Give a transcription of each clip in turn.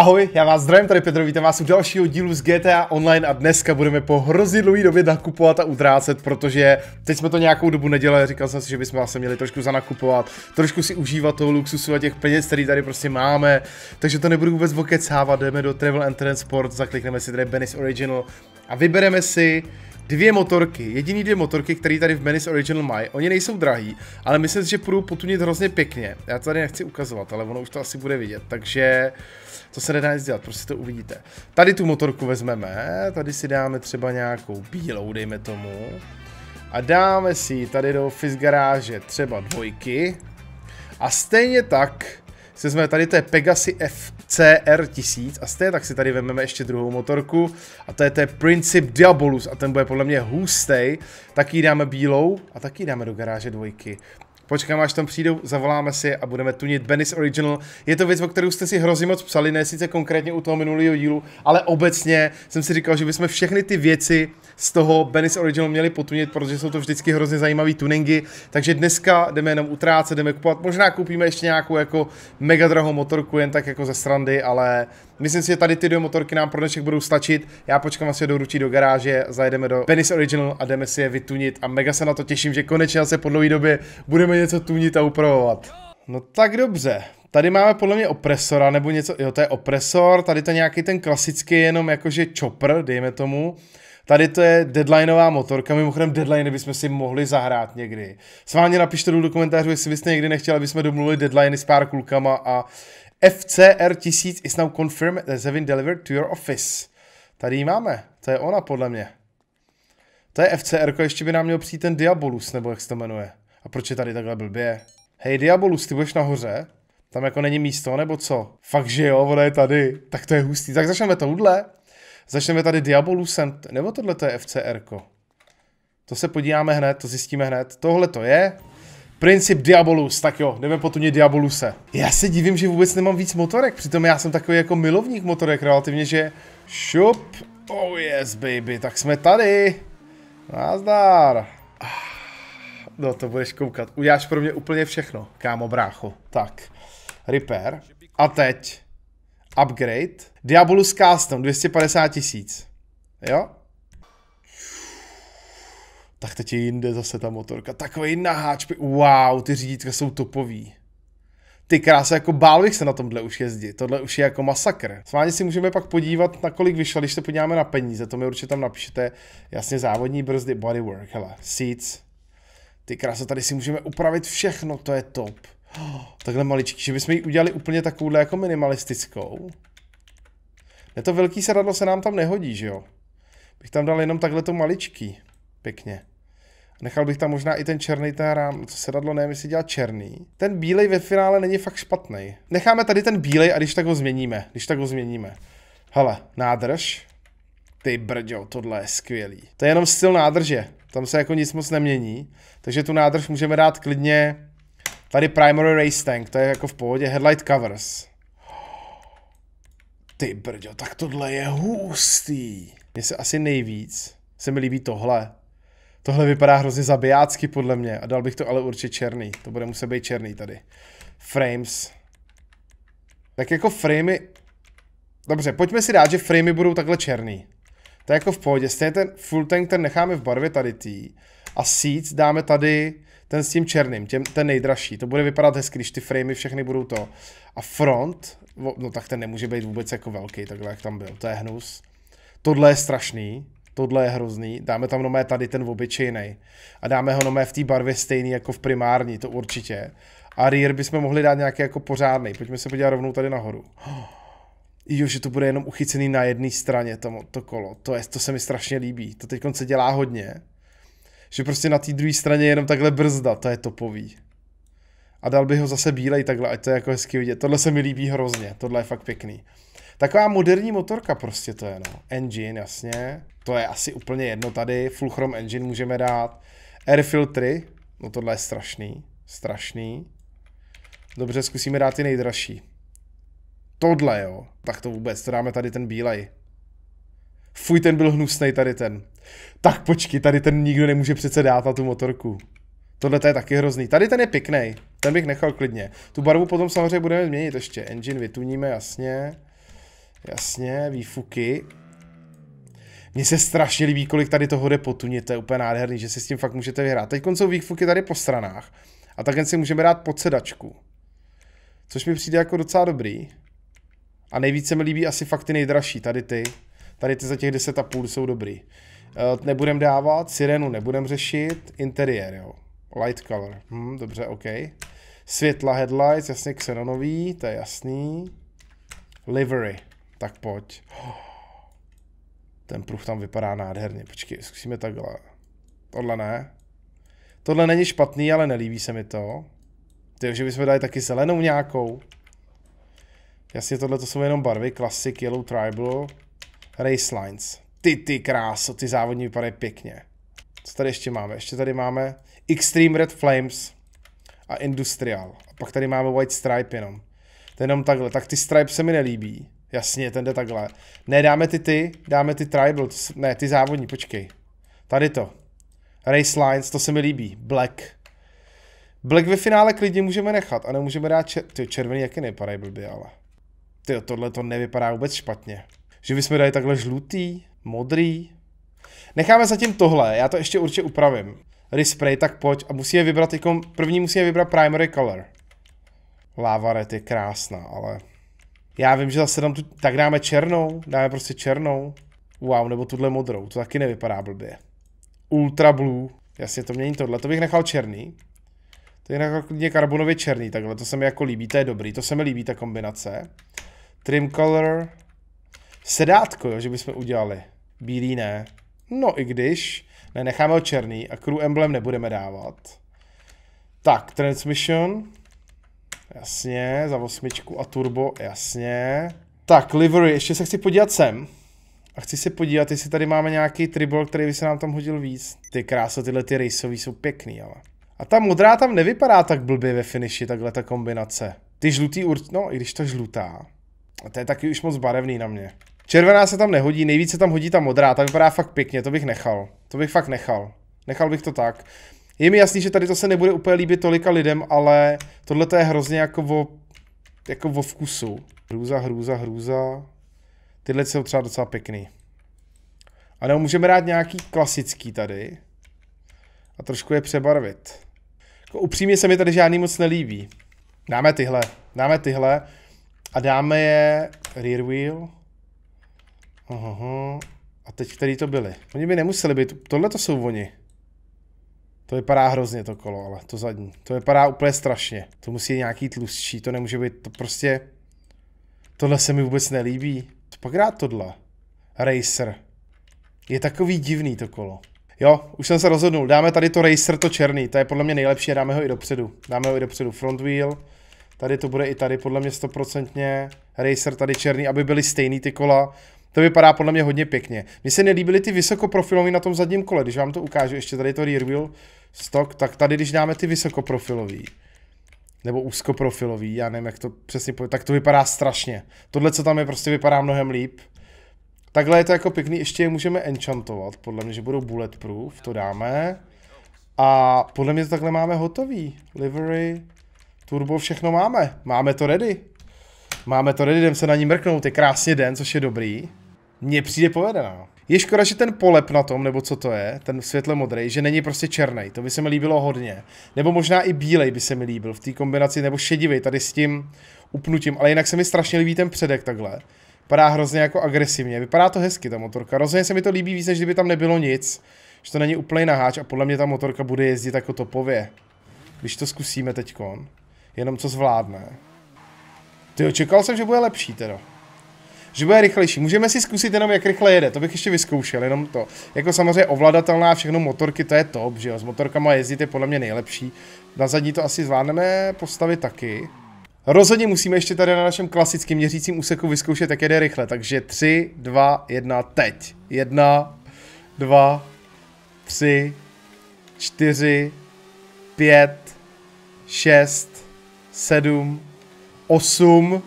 Ahoj, já vás zdravím, tady Petr, vítám vás u dalšího dílu z GTA Online a dneska budeme po hrozně dlouhé době nakupovat a utrácet, protože teď jsme to nějakou dobu nedělali, říkal jsem si, že bychom se měli trošku zanakupovat, trošku si užívat toho luxusu a těch peněz, který tady prostě máme, takže to nebudu vůbec okecávat, jdeme do Travel and Transport, zaklikneme si tady Benis Original a vybereme si dvě motorky, jediný dvě motorky, které tady v Menis Original mají. Oni nejsou drahý, ale myslím si, že půjdou potunit hrozně pěkně. Já to tady nechci ukazovat, ale ono už to asi bude vidět, takže... Uh, to se nedá nic dělat, prostě to uvidíte. Tady tu motorku vezmeme, tady si dáme třeba nějakou bílou, dejme tomu. A dáme si tady do garáže třeba dvojky. A stejně tak si vezmeme tady, to je Pegasi FCR 1000 a stejně tak si tady vezmeme ještě druhou motorku a to je ten Princip Diabolus a ten bude podle mě hustej. Taky dáme bílou a taky dáme do garáže dvojky počkáme, až tam přijdou, zavoláme si a budeme tunit Benny's Original. Je to věc, o kterou jste si hrozně moc psali, ne sice konkrétně u toho minulého dílu, ale obecně jsem si říkal, že bychom všechny ty věci z toho Benny's Original měli potunit, protože jsou to vždycky hrozně zajímavý tuningy. Takže dneska jdeme jenom utrácet, jdeme kupovat, možná koupíme ještě nějakou jako mega drahou motorku, jen tak jako ze srandy, ale Myslím si, že tady ty dvě motorky nám pro dnešek budou stačit. Já počkám, asi doručí do garáže, zajedeme do Penis Original a jdeme si je vytunit. A mega se na to těším, že konečně se po dlouhé době budeme něco tunit a upravovat. No tak dobře. Tady máme podle mě opresora, nebo něco, jo to je opresor, tady to je nějaký ten klasický jenom jakože chopper, dejme tomu. Tady to je deadlineová motorka, mimochodem deadline bychom si mohli zahrát někdy. S vámi napište do komentářů, jestli byste někdy nechtěli, aby jsme domluvili deadline s pár kulkama a FCR 1000 is now confirmed that has been delivered to your office. Tady ji máme, to je ona podle mě. To je FCR, ještě by nám měl přijít ten Diabolus, nebo jak se to jmenuje. A proč je tady takhle blbě? Hej Diabolus, ty budeš nahoře? Tam jako není místo, nebo co? Fakt, že jo, ona je tady. Tak to je hustý. Tak začneme tohle. Začneme tady Diabolusem, nebo tohle to je FCR. -ko. To se podíváme hned, to zjistíme hned. Tohle to je. Princip Diabolus, tak jo, jdeme po tuně Diaboluse. Já se divím, že vůbec nemám víc motorek, přitom já jsem takový jako milovník motorek relativně, že šup, oh yes baby, tak jsme tady. Nazdar. Ah, no to budeš koukat, uděláš pro mě úplně všechno, kámo brácho. Tak, repair. A teď, upgrade. Diabolus custom, 250 tisíc. Jo, tak teď je jinde zase ta motorka. Takový naháč, wow, ty řídítka jsou topový. Ty krásy, jako bál bych se na tomhle už jezdit, tohle už je jako masakr. vámi si můžeme pak podívat, na kolik vyšla, když se podíváme na peníze, to mi určitě tam napíšete. Jasně závodní brzdy, bodywork, hele, seats. Ty krásy, tady si můžeme upravit všechno, to je top. Oh, takhle maličký, že bychom ji udělali úplně takovouhle jako minimalistickou. Ne to velký sedadlo se nám tam nehodí, že jo? Bych tam dal jenom takhle to maličký. Pěkně. Nechal bych tam možná i ten černý ten rám, co sedadlo nevím, jestli dělá černý. Ten bílej ve finále není fakt špatný. Necháme tady ten bílej a když tak ho změníme, když tak ho změníme. Hele, nádrž. Ty brďo, tohle je skvělý. To je jenom styl nádrže, tam se jako nic moc nemění, takže tu nádrž můžeme dát klidně tady primary race tank, to je jako v pohodě, headlight covers. Ty brďo, tak tohle je hustý. Mně se asi nejvíc se mi líbí tohle, Tohle vypadá hrozně zabijácky podle mě a dal bych to ale určitě černý. To bude muset být černý tady. Frames. Tak jako framey... Dobře, pojďme si dát, že framey budou takhle černý. To je jako v pohodě. Stejně ten full tank, ten necháme v barvě tady tý. A seeds dáme tady ten s tím černým, těm, ten nejdražší. To bude vypadat hezky, když ty framey všechny budou to. A front, no tak ten nemůže být vůbec jako velký, takhle jak tam byl. To je hnus. Tohle je strašný tohle je hrozný, dáme tam nomé tady ten obyčejný a dáme ho nomé v té barvě stejný jako v primární, to určitě. A rear bychom mohli dát nějaký jako pořádný, pojďme se podívat rovnou tady nahoru. Jo, že to bude jenom uchycený na jedné straně to, to kolo, to, je, to se mi strašně líbí, to teď se dělá hodně. Že prostě na té druhé straně je jenom takhle brzda, to je topový. A dal bych ho zase bílej takhle, ať to je jako hezky vidět. Tohle se mi líbí hrozně, tohle je fakt pěkný. Taková moderní motorka prostě to je, no. Engine, jasně. To je asi úplně jedno tady. Full Chrome Engine můžeme dát. Air filtry. No tohle je strašný. Strašný. Dobře, zkusíme dát ty nejdražší. Tohle jo. Tak to vůbec, to dáme tady ten bílej. Fuj, ten byl hnusný tady ten. Tak počkej, tady ten nikdo nemůže přece dát na tu motorku. Tohle to je taky hrozný. Tady ten je pěkný. Ten bych nechal klidně. Tu barvu potom samozřejmě budeme změnit ještě. Engine vytuníme, jasně. Jasně, výfuky. Mně se strašně líbí, kolik tady toho jde po tuně, to je úplně nádherný, že si s tím fakt můžete vyhrát. Teď jsou výfuky tady po stranách a takhle si můžeme dát sedačku. Což mi přijde jako docela dobrý. A nejvíce mi líbí asi fakt ty nejdražší, tady ty. Tady ty za těch 10,5 jsou dobrý. Eh, nebudem dávat, sirenu, nebudem řešit, interiér, jo. Light color, hm, dobře, OK. Světla headlights, jasně xenonový, to je jasný. Livery, tak pojď. Ten pruh tam vypadá nádherně. Počkej, zkusíme takhle. Tohle ne. Tohle není špatný, ale nelíbí se mi to. Takže bychom dali taky zelenou nějakou. Jasně, tohle to jsou jenom barvy. Classic, Yellow Tribal, Race Lines. Ty, ty kráso, ty závodní vypadají pěkně. Co tady ještě máme? Ještě tady máme Extreme Red Flames a Industrial. A pak tady máme White Stripe jenom. To je jenom takhle. Tak ty Stripe se mi nelíbí. Jasně, ten jde takhle. Ne, dáme ty ty, dáme ty tribal, ne, ty závodní, počkej. Tady to. Race lines, to se mi líbí. Black. Black ve finále klidně můžeme nechat a nemůžeme dát čer... Ty, červený jaký nepadají blbě, ale. Ty, tohle to nevypadá vůbec špatně. Že bychom dali takhle žlutý, modrý. Necháme zatím tohle, já to ještě určitě upravím. Respray, tak pojď. A musíme vybrat, jako první musíme vybrat primary color. Lava red je krásná, ale já vím, že zase tam tu... Tak dáme černou. Dáme prostě černou. Wow, nebo tuhle modrou. To taky nevypadá blbě. Ultra blue. Jasně, to mění tohle. To bych nechal černý. To je nechal klidně karbonově černý takhle. To se mi jako líbí. To je dobrý. To se mi líbí, ta kombinace. Trim color. Sedátko, jo, že bychom udělali. Bílý ne. No i když. Ne, necháme ho černý a crew emblem nebudeme dávat. Tak, transmission. Jasně, za osmičku a turbo, jasně. Tak, livery, ještě se chci podívat sem. A chci se podívat, jestli tady máme nějaký tribol, který by se nám tam hodil víc. Ty krása, tyhle ty rejsový jsou pěkný, ale. A ta modrá tam nevypadá tak blbě ve finiši, takhle ta kombinace. Ty žlutý urč... No, i když ta žlutá. A to je taky už moc barevný na mě. Červená se tam nehodí, nejvíce tam hodí ta modrá, ta vypadá fakt pěkně, to bych nechal. To bych fakt nechal. Nechal bych to tak. Je mi jasný, že tady to se nebude úplně líbit tolika lidem, ale tohle je hrozně jako vo, jako vo vkusu. Hrůza, hrůza, hrůza. Tyhle jsou třeba docela pěkný. A nebo můžeme dát nějaký klasický tady. A trošku je přebarvit. Jako upřímně se mi tady žádný moc nelíbí. Dáme tyhle, dáme tyhle. A dáme je rear wheel. Aha, a teď který to byly? Oni by nemuseli být, tohle to jsou oni. To vypadá hrozně to kolo, ale to zadní. To vypadá úplně strašně. To musí být nějaký tlustší, to nemůže být, to prostě... Tohle se mi vůbec nelíbí. Co pak rád tohle? Racer. Je takový divný to kolo. Jo, už jsem se rozhodnul, dáme tady to Racer, to černý, to je podle mě nejlepší, dáme ho i dopředu. Dáme ho i dopředu, front wheel, tady to bude i tady, podle mě stoprocentně, Racer tady černý, aby byly stejný ty kola. To vypadá podle mě hodně pěkně. Mně se nelíbily ty vysokoprofilové na tom zadním kole, když vám to ukážu, ještě tady to rear wheel, stok, tak tady, když dáme ty vysokoprofilový, nebo úzkoprofilový, já nevím, jak to přesně pojde, tak to vypadá strašně. Tohle, co tam je, prostě vypadá mnohem líp. Takhle je to jako pěkný, ještě je můžeme enchantovat, podle mě, že budou bulletproof, to dáme. A podle mě to takhle máme hotový. Livery, turbo, všechno máme. Máme to ready. Máme to ready, jdem se na ní mrknout, je krásně den, což je dobrý. Mně přijde povedená. Je škoda, že ten polep na tom, nebo co to je, ten světle modrý, že není prostě černý, to by se mi líbilo hodně. Nebo možná i bílej by se mi líbil v té kombinaci, nebo šedivý tady s tím upnutím, ale jinak se mi strašně líbí ten předek takhle. Vypadá hrozně jako agresivně, vypadá to hezky ta motorka. Rozhodně se mi to líbí víc, než kdyby tam nebylo nic, že to není úplný naháč a podle mě ta motorka bude jezdit jako topově. Když to zkusíme teď, jenom co zvládne. Ty očekal jsem, že bude lepší teda že bude rychlejší. Můžeme si zkusit jenom, jak rychle jede, to bych ještě vyzkoušel, jenom to. Jako samozřejmě ovladatelná, všechno motorky, to je top, že jo, s motorkama jezdit je podle mě nejlepší. Na zadní to asi zvládneme postavit taky. Rozhodně musíme ještě tady na našem klasickém měřícím úseku vyzkoušet, jak jede rychle, takže 3, 2, 1, teď. 1, 2, 3, 4, 5, 6, 7, 8,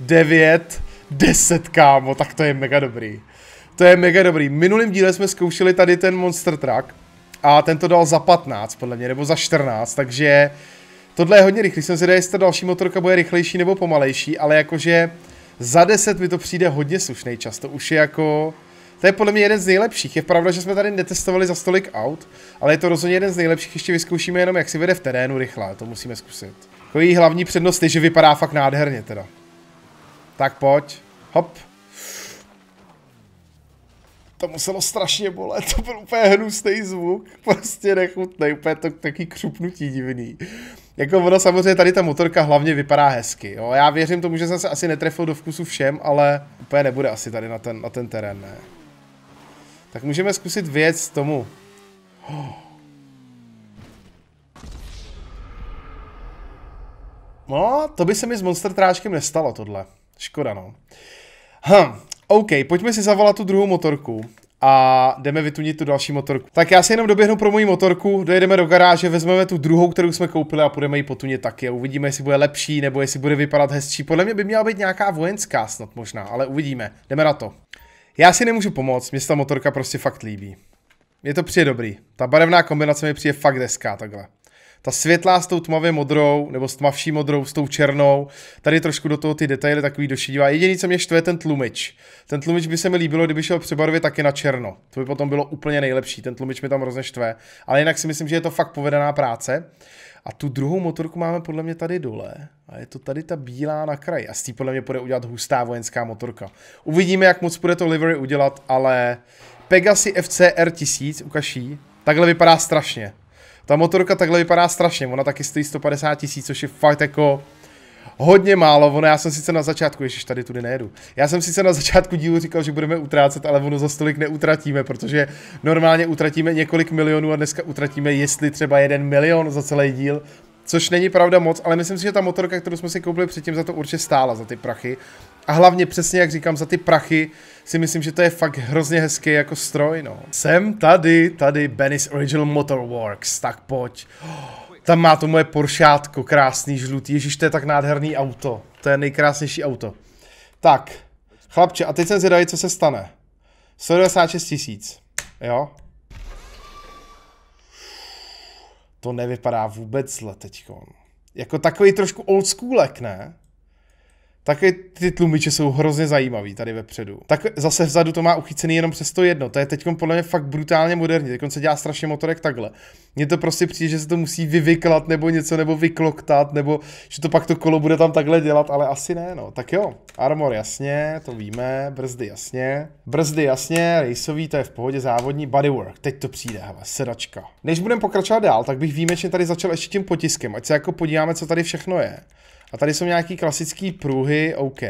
9, 10, kámo, tak to je mega dobrý. To je mega dobrý. Minulým díle jsme zkoušeli tady ten Monster Truck a ten to dal za 15, podle mě, nebo za 14, takže tohle je hodně rychlý. Jsem si jestli ta další motorka bude rychlejší nebo pomalejší, ale jakože za 10 mi to přijde hodně slušný čas. To už je jako... To je podle mě jeden z nejlepších. Je pravda, že jsme tady netestovali za stolik aut, ale je to rozhodně jeden z nejlepších. Ještě vyzkoušíme jenom, jak si vede v terénu rychle. To musíme zkusit. Takový hlavní přednost je, že vypadá fakt nádherně teda. Tak pojď. Hop. To muselo strašně bolet, to byl úplně hnusný zvuk, prostě nechutný, úplně to taky křupnutí divný. Jako ono samozřejmě tady ta motorka hlavně vypadá hezky, jo. já věřím tomu, že jsem se asi netrefil do vkusu všem, ale úplně nebude asi tady na ten, na ten terén, ne. Tak můžeme zkusit věc tomu. No, to by se mi s monster tráčkem nestalo, tohle. Škoda, no. Hm, OK, pojďme si zavolat tu druhou motorku a jdeme vytunit tu další motorku. Tak já si jenom doběhnu pro moji motorku, dojedeme do garáže, vezmeme tu druhou, kterou jsme koupili a půjdeme ji potunit taky a uvidíme, jestli bude lepší nebo jestli bude vypadat hezčí. Podle mě by měla být nějaká vojenská snad možná, ale uvidíme. Jdeme na to. Já si nemůžu pomoct, mě se ta motorka prostě fakt líbí. Je to přijde dobrý. Ta barevná kombinace mi přijde fakt deská takhle ta světlá s tou tmavě modrou, nebo s tmavší modrou, s tou černou, tady trošku do toho ty detaily takový došidivá. Jediný, co mě štve, ten tlumič. Ten tlumič by se mi líbilo, kdyby šel přebarvit taky na černo. To by potom bylo úplně nejlepší, ten tlumič mi tam hrozně štve. Ale jinak si myslím, že je to fakt povedená práce. A tu druhou motorku máme podle mě tady dole. A je to tady ta bílá na kraji. A s tím podle mě bude udělat hustá vojenská motorka. Uvidíme, jak moc bude to livery udělat, ale Pegasi FCR 1000, ukaží, takhle vypadá strašně. Ta motorka takhle vypadá strašně, ona taky stojí 150 tisíc, což je fakt jako hodně málo, ono já jsem sice na začátku, ještě tady tudy nejedu, já jsem sice na začátku dílu říkal, že budeme utrácet, ale ono za stolik neutratíme, protože normálně utratíme několik milionů a dneska utratíme jestli třeba jeden milion za celý díl, což není pravda moc, ale myslím si, že ta motorka, kterou jsme si koupili předtím, za to určitě stála, za ty prachy. A hlavně přesně, jak říkám, za ty prachy si myslím, že to je fakt hrozně hezký jako stroj, no. Jsem tady, tady Benny's Original Motorworks, tak pojď. tam má to moje Poršátko, krásný žlutý, ježiš, to je tak nádherný auto. To je nejkrásnější auto. Tak, chlapče, a teď jsem zvědavý, co se stane. 196 tisíc, jo? To nevypadá vůbec zle teďko. Jako takový trošku old schoolek, ne? Tak ty tlumiče jsou hrozně zajímavý tady vepředu. Tak zase vzadu to má uchycený jenom přes to jedno. To je teď podle mě fakt brutálně moderní. Teď se dělá strašně motorek takhle. Mně to prostě přijde, že se to musí vyvyklat nebo něco, nebo vykloktat, nebo že to pak to kolo bude tam takhle dělat, ale asi ne, no. Tak jo, armor jasně, to víme, brzdy jasně. Brzdy jasně, rejsový, to je v pohodě, závodní, bodywork, teď to přijde, hele, sedačka. Než budeme pokračovat dál, tak bych výjimečně tady začal ještě tím potiskem, ať se jako podíváme, co tady všechno je. A tady jsou nějaký klasický pruhy, OK.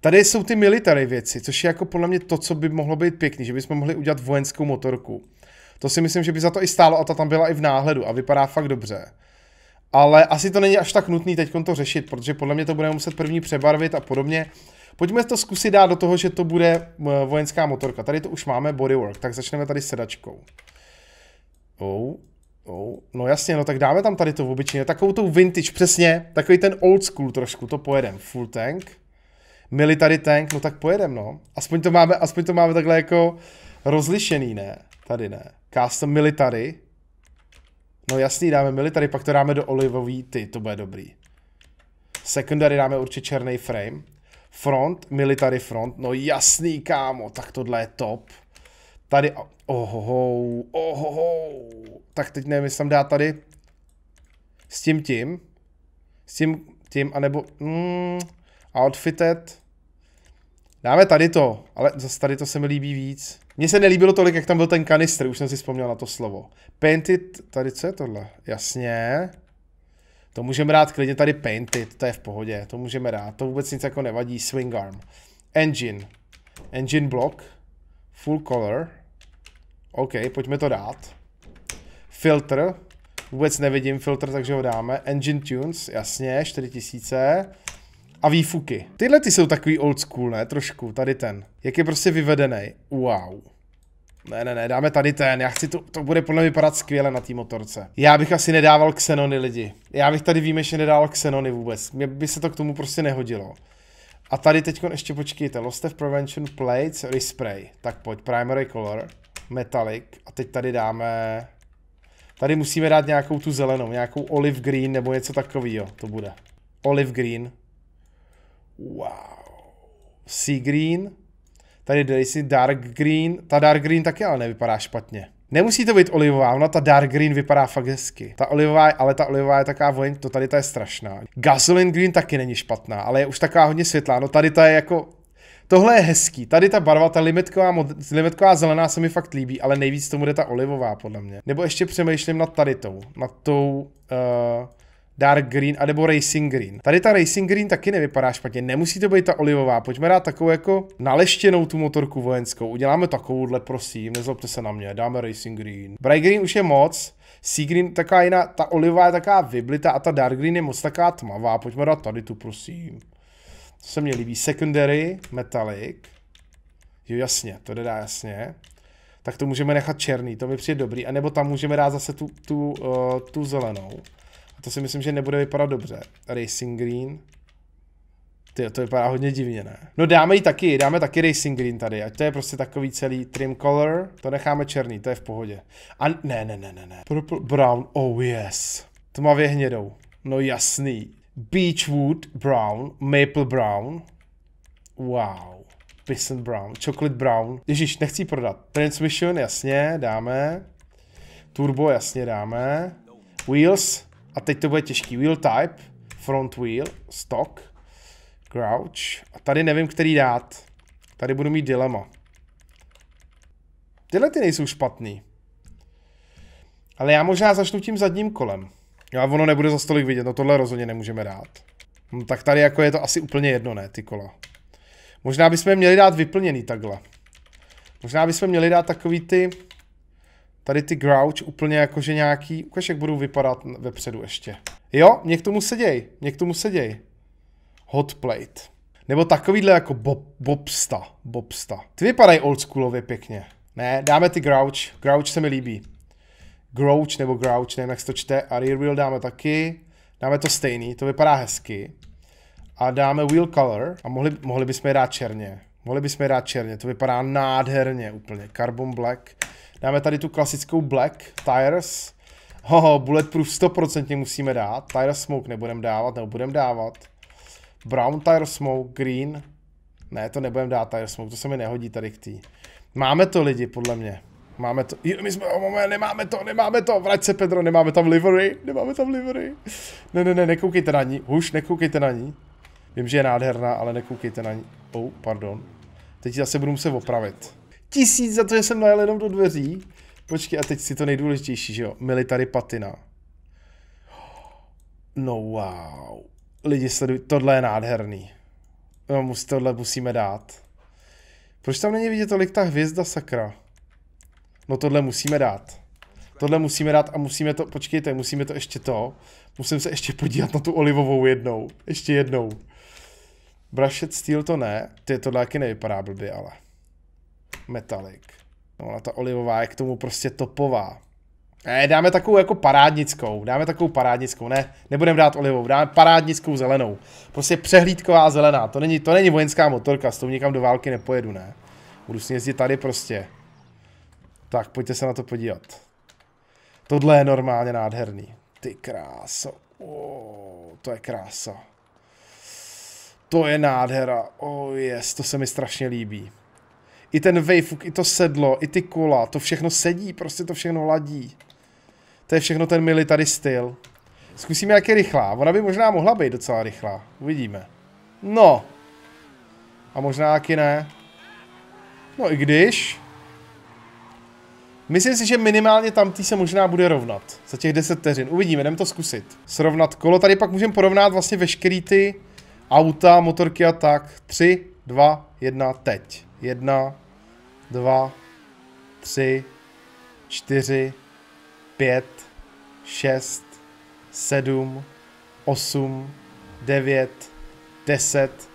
Tady jsou ty military věci, což je jako podle mě to, co by mohlo být pěkný, že bychom mohli udělat vojenskou motorku. To si myslím, že by za to i stálo a ta tam byla i v náhledu a vypadá fakt dobře. Ale asi to není až tak nutný teď to řešit, protože podle mě to budeme muset první přebarvit a podobně. Pojďme to zkusit dát do toho, že to bude eh, vojenská motorka. Tady to už máme bodywork, tak začneme tady sedačkou. Oh. Oh, no jasně, no tak dáme tam tady to v obyčejně, takovou tu vintage, přesně, takový ten old school trošku, to pojedem, full tank, military tank, no tak pojedem, no, aspoň to máme, aspoň to máme takhle jako rozlišený, ne, tady ne, custom military, no jasný, dáme military, pak to dáme do olivový, ty, to bude dobrý, secondary dáme určitě černý frame, front, military front, no jasný, kámo, tak tohle je top, Tady, ohoho, ohoho. Tak teď nevím, jestli tam dá tady s tím tím. S tím tím, anebo, mm, outfitted. Dáme tady to, ale zase tady to se mi líbí víc. Mně se nelíbilo tolik, jak tam byl ten kanistr, už jsem si vzpomněl na to slovo. Painted, tady co je tohle? Jasně. To můžeme dát klidně tady painted, to je v pohodě, to můžeme dát, to vůbec nic jako nevadí, swing arm. Engine, engine block, full color, OK, pojďme to dát. Filtr. Vůbec nevidím filtr, takže ho dáme. Engine Tunes, jasně, 4000. A výfuky. Tyhle ty jsou takový old school, ne? Trošku, tady ten. Jak je prostě vyvedený. Wow. Ne, ne, ne, dáme tady ten. Já chci, to, to bude podle mě vypadat skvěle na té motorce. Já bych asi nedával xenony lidi. Já bych tady výjimečně nedával xenony vůbec. Mě by se to k tomu prostě nehodilo. A tady teď ještě počkejte. Lostev Prevention Plates Respray. Tak pojď, Primary Color. Metallic a teď tady dáme, tady musíme dát nějakou tu zelenou, nějakou olive green nebo něco takového, to bude. Olive green. Wow. Sea green. Tady dej si dark green. Ta dark green taky ale nevypadá špatně. Nemusí to být olivová, ona ta dark green vypadá fakt hezky. Ta olivová, ale ta olivová je taková vojen, to tady ta je strašná. Gasoline green taky není špatná, ale je už taková hodně světlá. No tady ta je jako Tohle je hezký. Tady ta barva, ta limetková, mod, limetková zelená se mi fakt líbí, ale nejvíc tomu jde ta olivová, podle mě. Nebo ještě přemýšlím nad tady tou, nad tou... Uh, Dark Green, anebo Racing Green. Tady ta Racing Green taky nevypadá špatně, nemusí to být ta olivová, pojďme dát takovou jako naleštěnou tu motorku vojenskou, uděláme takovouhle, prosím, nezlobte se na mě, dáme Racing Green. Bright Green už je moc, Sea Green taková jiná, ta olivová je taková vyblita a ta Dark Green je moc taková tmavá, pojďme dát tady tu, prosím. Co se mně líbí? Secondary, metallic. Jo, jasně, to dá jasně. Tak to můžeme nechat černý, to mi přijde dobrý. A nebo tam můžeme dát zase tu, tu, uh, tu zelenou. A to si myslím, že nebude vypadat dobře. Racing green. Ty, to vypadá hodně divně, ne? No dáme ji taky, dáme taky Racing Green tady, ať to je prostě takový celý trim color, to necháme černý, to je v pohodě. A ne, ne, ne, ne, ne. Purple, brown, oh yes. Tmavě hnědou. No jasný. Beechwood Brown, Maple Brown, wow, Bison Brown, Chocolate Brown, ježíš, nechci prodat, Transmission, jasně, dáme, Turbo, jasně, dáme, Wheels, a teď to bude těžký, Wheel Type, Front Wheel, Stock, Crouch, a tady nevím, který dát, tady budu mít dilema. Tyhle ty nejsou špatný. Ale já možná začnu tím zadním kolem. Jo a ono nebude za stolik vidět, no tohle rozhodně nemůžeme dát. No, tak tady jako je to asi úplně jedno, ne, ty kola. Možná bychom je měli dát vyplněný takhle. Možná bychom měli dát takový ty... Tady ty grouch úplně jakože nějaký... Ukaž, jak budou vypadat vepředu ještě. Jo, mě k tomu seděj, mě k tomu seděj. plate. Nebo takovýhle jako bob, bobsta, bobsta. Ty vypadají oldschoolově pěkně. Ne, dáme ty grouch, grouch se mi líbí. Grouch nebo Grouch, nevím jak se to čte, a rear wheel dáme taky, dáme to stejný, to vypadá hezky. A dáme wheel color a mohli, mohli bychom je dát černě. Mohli bychom je dát černě, to vypadá nádherně úplně, carbon black. Dáme tady tu klasickou black, tires. Hoho, bulletproof 100% musíme dát, tire smoke nebudem dávat, nebo budem dávat. Brown tire smoke, green. Ne, to nebudem dát tire smoke, to se mi nehodí tady k tý. Máme to lidi, podle mě. Máme to, my jsme, oh, moment, nemáme to, nemáme to, vrať se Pedro, nemáme tam livery, nemáme tam livery. Ne, ne, ne, nekoukejte na ní, už nekoukejte na ní. Vím, že je nádherná, ale nekoukejte na ní. Oh, pardon. Teď zase budu muset opravit. Tisíc za to, že jsem najel jenom do dveří. Počkej, a teď si to nejdůležitější, že jo? Military patina. No wow. Lidi sledují, tohle je nádherný. No, tohle musíme dát. Proč tam není vidět tolik ta hvězda sakra? No tohle musíme dát. Tohle musíme dát a musíme to, počkejte, musíme to ještě to. Musím se ještě podívat na tu olivovou jednou. Ještě jednou. Brushed steel to ne. Ty to taky nevypadá blbě, ale. Metallic. No ona ta olivová je k tomu prostě topová. Ne, dáme takovou jako parádnickou, dáme takovou parádnickou, ne, nebudeme dát olivou, dáme parádnickou zelenou. Prostě přehlídková zelená, to není, to není vojenská motorka, s tou nikam do války nepojedu, ne. Budu si jezdit tady prostě. Tak, pojďte se na to podívat. Tohle je normálně nádherný. Ty kráso. Oh, to je krása. To je nádhera. Oh yes, to se mi strašně líbí. I ten wavefuk, i to sedlo, i ty kola, to všechno sedí, prostě to všechno ladí. To je všechno ten military styl. Zkusíme, jak je rychlá. Ona by možná mohla být docela rychlá. Uvidíme. No. A možná taky ne. No i když. Myslím si, že minimálně tamtý se možná bude rovnat za těch 10 vteřin. Uvidíme, jdeme to zkusit. Srovnat kolo, tady pak můžeme porovnat vlastně veškerý ty auta, motorky a tak. 3, 2, 1, teď. 1, 2, 3, 4, 5, 6, 7, 8, 9, 10,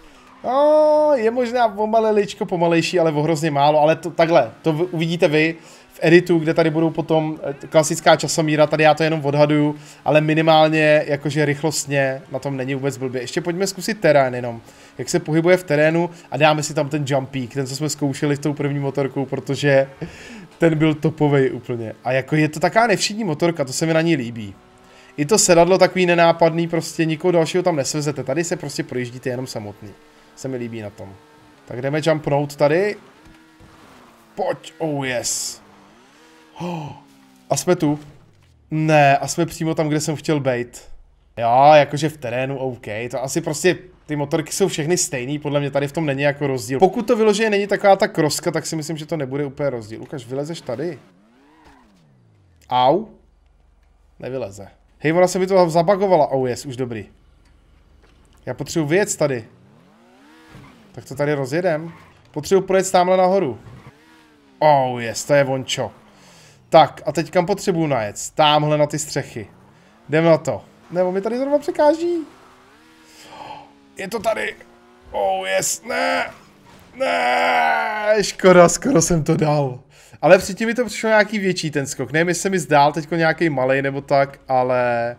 No, je možná pomaleličko pomalejší, ale o hrozně málo, ale to, takhle, to uvidíte vy v editu, kde tady budou potom eh, klasická časomíra, tady já to jenom odhaduju, ale minimálně jakože rychlostně na tom není vůbec blbě. Ještě pojďme zkusit terén jenom, jak se pohybuje v terénu a dáme si tam ten jumpík, ten, co jsme zkoušeli s tou první motorkou, protože ten byl topový úplně. A jako je to taká nevšední motorka, to se mi na ní líbí. I to sedadlo takový nenápadný, prostě nikoho dalšího tam nesvezete, tady se prostě projíždíte jenom samotný se mi líbí na tom. Tak jdeme jumpnout tady. Pojď, oh yes. Oh, a jsme tu. Ne, a jsme přímo tam, kde jsem chtěl být. Jo, jakože v terénu, OK, to asi prostě ty motorky jsou všechny stejný, podle mě tady v tom není jako rozdíl. Pokud to vyloženě není taková ta kroska, tak si myslím, že to nebude úplně rozdíl. Lukáš, vylezeš tady? Au? Nevyleze. Hej, ona se mi to zabagovala. Oh yes, už dobrý. Já potřebuji věc tady. Tak to tady rozjedem. Potřebuji projet tamhle nahoru. Oh yes, to je vončo. Tak a teď kam potřebuji najet? Tamhle na ty střechy. Jdeme na to. Nebo mi tady zrovna překáží. Je to tady. Oh yes, ne. Ne, škoda, skoro jsem to dal. Ale předtím mi to přišlo nějaký větší ten skok. Nevím, jestli se mi zdál teď nějaký malý nebo tak, ale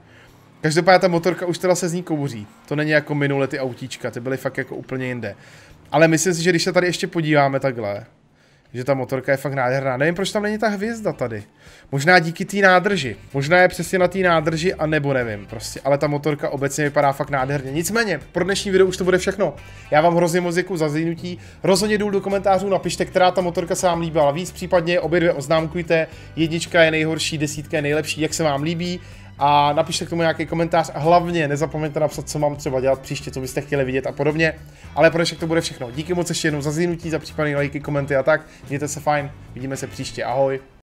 Každopádně ta motorka už teda se z ní kouří. To není jako minule ty autíčka, ty byly fakt jako úplně jinde. Ale myslím si, že když se tady ještě podíváme takhle, že ta motorka je fakt nádherná. Nevím, proč tam není ta hvězda tady. Možná díky té nádrži. Možná je přesně na té nádrži, a nebo nevím prostě. Ale ta motorka obecně vypadá fakt nádherně. Nicméně, pro dnešní video už to bude všechno. Já vám hrozně moc děkuji za zhlídnutí. Rozhodně důl do komentářů napište, která ta motorka se vám líbila víc, případně obě dvě oznámkujte. Jednička je nejhorší, desítka je nejlepší, jak se vám líbí a napište k tomu nějaký komentář a hlavně nezapomeňte napsat, co mám třeba dělat příště, co byste chtěli vidět a podobně. Ale pro dnešek to bude všechno. Díky moc ještě jednou za zhlínutí, za případné lajky, komenty a tak. Mějte se fajn, vidíme se příště. Ahoj.